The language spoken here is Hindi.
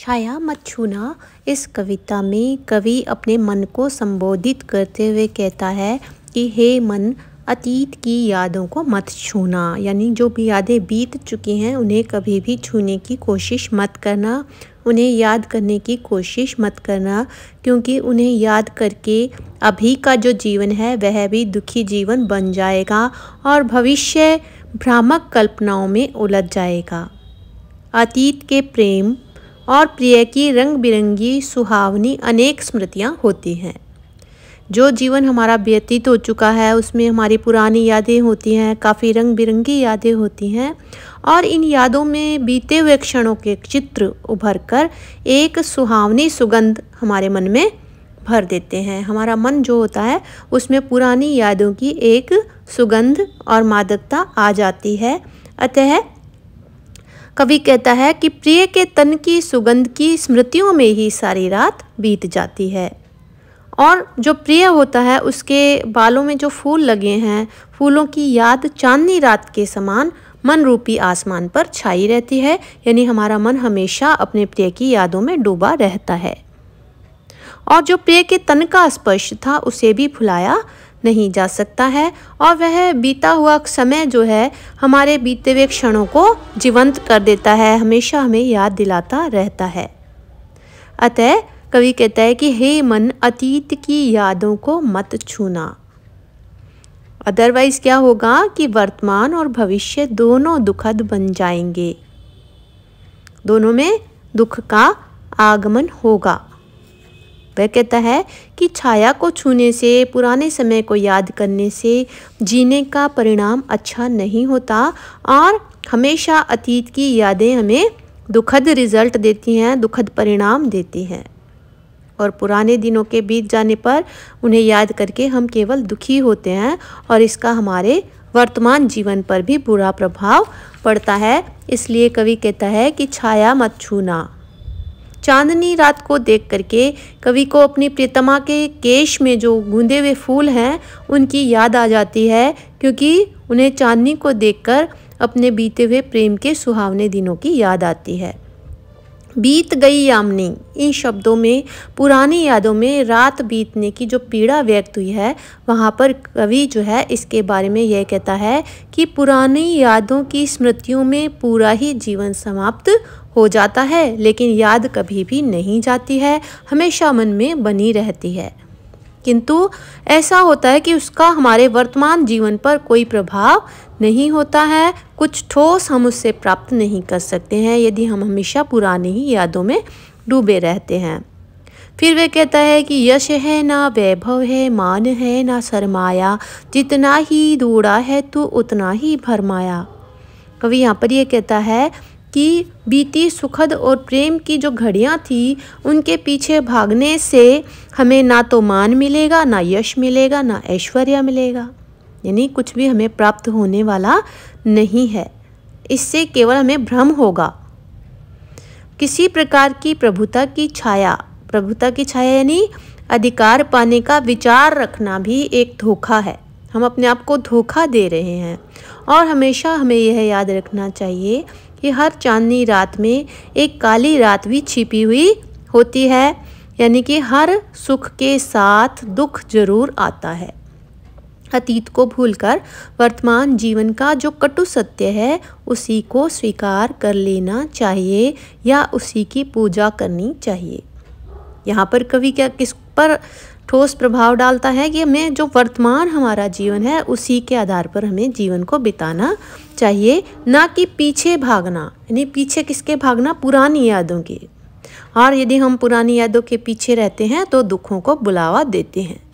छाया मत छूना इस कविता में कवि अपने मन को संबोधित करते हुए कहता है कि हे मन अतीत की यादों को मत छूना यानी जो भी यादें बीत चुकी हैं उन्हें कभी भी छूने की कोशिश मत करना उन्हें याद करने की कोशिश मत करना क्योंकि उन्हें याद करके अभी का जो जीवन है वह भी दुखी जीवन बन जाएगा और भविष्य भ्रामक कल्पनाओं में उलझ जाएगा अतीत के प्रेम और प्रिय की रंग बिरंगी सुहावनी अनेक स्मृतियाँ होती हैं जो जीवन हमारा व्यतीत हो चुका है उसमें हमारी पुरानी यादें होती हैं काफ़ी रंग बिरंगी यादें होती हैं और इन यादों में बीते हुए क्षणों के चित्र उभर कर एक सुहावनी सुगंध हमारे मन में भर देते हैं हमारा मन जो होता है उसमें पुरानी यादों की एक सुगंध और मादकता आ जाती है अतः कवि कहता है कि प्रिय के तन की सुगंध की स्मृतियों में ही सारी रात बीत जाती है और जो प्रिय होता है उसके बालों में जो फूल लगे हैं फूलों की याद चांदनी रात के समान मन रूपी आसमान पर छाई रहती है यानी हमारा मन हमेशा अपने प्रिय की यादों में डूबा रहता है और जो प्रिय के तन का स्पर्श था उसे भी फुलाया नहीं जा सकता है और वह बीता हुआ समय जो है हमारे बीते हुए क्षणों को जीवंत कर देता है हमेशा हमें याद दिलाता रहता है अतः कवि कहता है कि हे मन अतीत की यादों को मत छूना अदरवाइज क्या होगा कि वर्तमान और भविष्य दोनों दुखद बन जाएंगे दोनों में दुख का आगमन होगा अकबर कहता है कि छाया को छूने से पुराने समय को याद करने से जीने का परिणाम अच्छा नहीं होता और हमेशा अतीत की यादें हमें दुखद रिजल्ट देती हैं दुखद परिणाम देती हैं और पुराने दिनों के बीत जाने पर उन्हें याद करके हम केवल दुखी होते हैं और इसका हमारे वर्तमान जीवन पर भी बुरा प्रभाव पड़ता है इसलिए कवि कहता है कि छाया मत छूना चांदनी रात को देख करके कवि को अपनी प्रियतमा के केश में जो गूंधे हुए फूल हैं उनकी याद आ जाती है क्योंकि उन्हें चांदनी को देखकर अपने बीते हुए प्रेम के सुहावने दिनों की याद आती है बीत गई यामनी इन शब्दों में पुरानी यादों में रात बीतने की जो पीड़ा व्यक्त हुई है वहाँ पर कवि जो है इसके बारे में यह कहता है कि पुरानी यादों की स्मृतियों में पूरा ही जीवन समाप्त हो जाता है लेकिन याद कभी भी नहीं जाती है हमेशा मन में बनी रहती है किंतु ऐसा होता है कि उसका हमारे वर्तमान जीवन पर कोई प्रभाव नहीं होता है कुछ ठोस हम उससे प्राप्त नहीं कर सकते हैं यदि हम हमेशा पुराने ही यादों में डूबे रहते हैं फिर वे कहता है कि यश है ना वैभव है मान है ना सरमाया जितना ही दूड़ा है तो उतना ही भरमाया कवि यहाँ पर यह कहता है की बीती सुखद और प्रेम की जो घड़ियाँ थी उनके पीछे भागने से हमें ना तो मान मिलेगा ना यश मिलेगा ना ऐश्वर्य मिलेगा यानी कुछ भी हमें प्राप्त होने वाला नहीं है इससे केवल हमें भ्रम होगा किसी प्रकार की प्रभुता की छाया प्रभुता की छाया यानी अधिकार पाने का विचार रखना भी एक धोखा है हम अपने आप को धोखा दे रहे हैं और हमेशा हमें यह याद रखना चाहिए कि हर चांदनी रात में एक काली रात भी छिपी हुई होती है यानी कि हर सुख के साथ दुख जरूर आता है अतीत को भूलकर वर्तमान जीवन का जो कटु सत्य है उसी को स्वीकार कर लेना चाहिए या उसी की पूजा करनी चाहिए यहाँ पर कवि क्या किस पर ठोस प्रभाव डालता है कि हमें जो वर्तमान हमारा जीवन है उसी के आधार पर हमें जीवन को बिताना चाहिए ना कि पीछे भागना यानी पीछे किसके भागना पुरानी यादों के और यदि हम पुरानी यादों के पीछे रहते हैं तो दुखों को बुलावा देते हैं